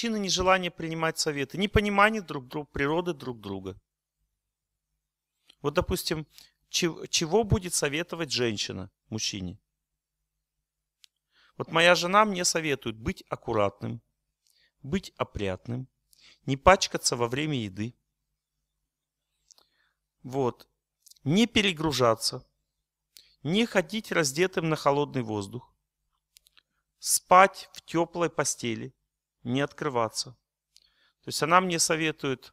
причина нежелания принимать советы, непонимание друг друга, природы друг друга. Вот, допустим, чего будет советовать женщина мужчине? Вот моя жена мне советует быть аккуратным, быть опрятным, не пачкаться во время еды. Вот. Не перегружаться, не ходить раздетым на холодный воздух, спать в теплой постели, не открываться. То есть она мне советует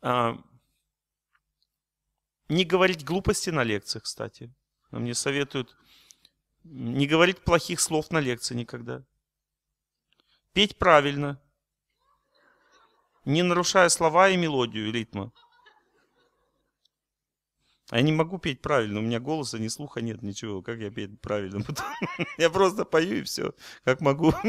а, не говорить глупости на лекциях, кстати. Она мне советует не говорить плохих слов на лекции никогда. Петь правильно, не нарушая слова и мелодию, и ритма. А я не могу петь правильно, у меня голоса, ни слуха нет, ничего. Как я петь правильно? Я просто пою и все, как могу.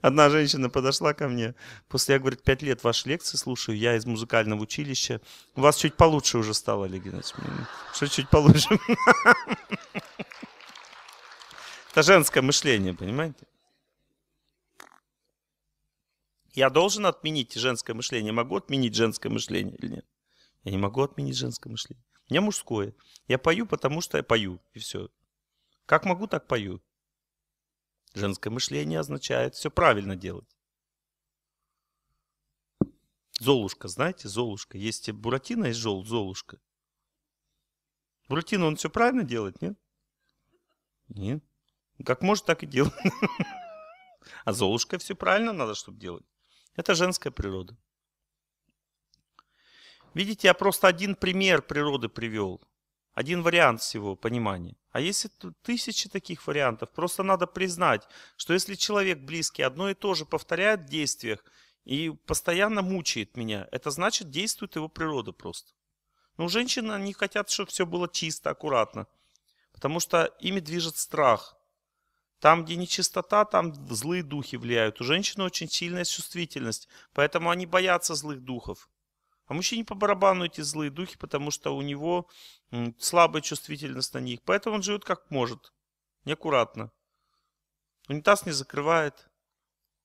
Одна женщина подошла ко мне. После я, говорит, пять лет ваши лекции слушаю. Я из музыкального училища. У вас чуть получше уже стало, Олег Геннадьевич. Что чуть получше? Это женское мышление, понимаете? Я должен отменить женское мышление. Могу отменить женское мышление или нет? Я не могу отменить женское мышление. У меня мужское. Я пою, потому что я пою, и все. Как могу, так пою. Женское мышление означает все правильно делать. Золушка, знаете, Золушка. Есть Буратино, и Жол, Золушка. Буратино, он все правильно делает, нет? Нет. Как может, так и делает. А Золушка все правильно надо, чтобы делать. Это женская природа. Видите, я просто один пример природы привел один вариант всего понимания. А если тысячи таких вариантов, просто надо признать, что если человек близкий одно и то же повторяет в действиях и постоянно мучает меня, это значит действует его природа просто. Но у женщины, они хотят, чтобы все было чисто, аккуратно. Потому что ими движет страх. Там, где нечистота, там злые духи влияют. У женщины очень сильная чувствительность, поэтому они боятся злых духов. А мужчине по барабану эти злые духи, потому что у него слабая чувствительность на них. Поэтому он живет как может. Неаккуратно. Унитаз не закрывает.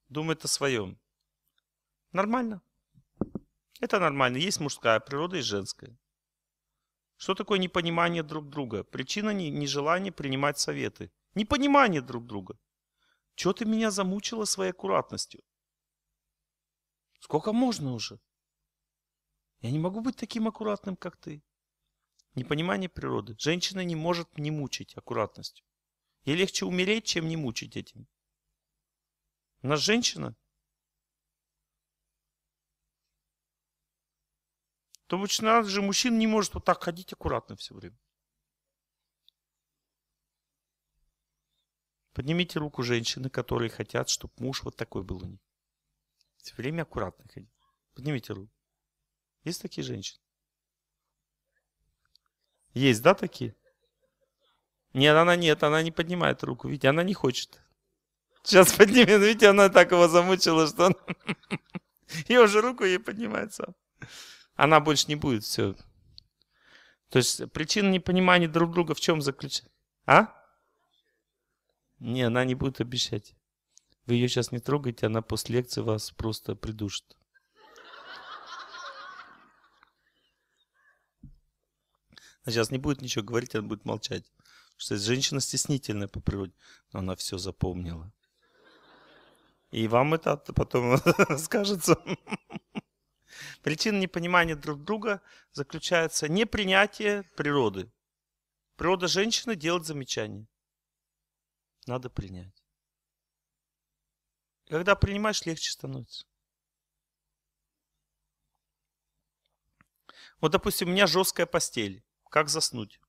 Думает о своем. Нормально. Это нормально. Есть мужская природа и женская. Что такое непонимание друг друга? Причина нежелания принимать советы. Непонимание друг друга. Чего ты меня замучила своей аккуратностью? Сколько можно уже? Я не могу быть таким аккуратным, как ты. Непонимание природы. Женщина не может не мучить аккуратностью. Ей легче умереть, чем не мучить этим. У нас женщина То обычно, же мужчина не может вот так ходить аккуратно все время. Поднимите руку женщины, которые хотят, чтобы муж вот такой был у них. Все время аккуратно ходить. Поднимите руку. Есть такие женщины? Есть, да, такие? Нет, она нет, она не поднимает руку. Видите, она не хочет. Сейчас поднимет, видите, она так его замучила, что он... Я уже руку ей поднимается. Она больше не будет, все. То есть причина непонимания друг друга в чем заключается? А? Не, она не будет обещать. Вы ее сейчас не трогайте, она после лекции вас просто придушит. Она сейчас не будет ничего говорить, она будет молчать. Потому что женщина стеснительная по природе, но она все запомнила. И вам это потом скажется. Причина непонимания друг друга заключается не принятие природы. Природа женщины делает замечания. Надо принять. Когда принимаешь, легче становится. Вот, допустим, у меня жесткая постель. Как заснуть?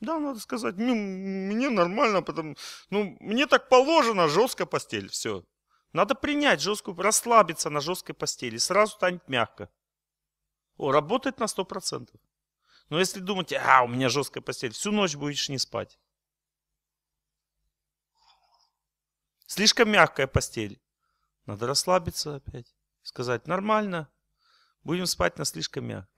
Да, надо сказать, ну, мне нормально, потому, ну, мне так положено, жесткая постель, все. Надо принять жесткую, расслабиться на жесткой постели, сразу станет мягко. О, работает на 100%. Но если думать, а, у меня жесткая постель, всю ночь будешь не спать. Слишком мягкая постель. Надо расслабиться опять. Сказать, нормально, Будем спать на слишком мягко.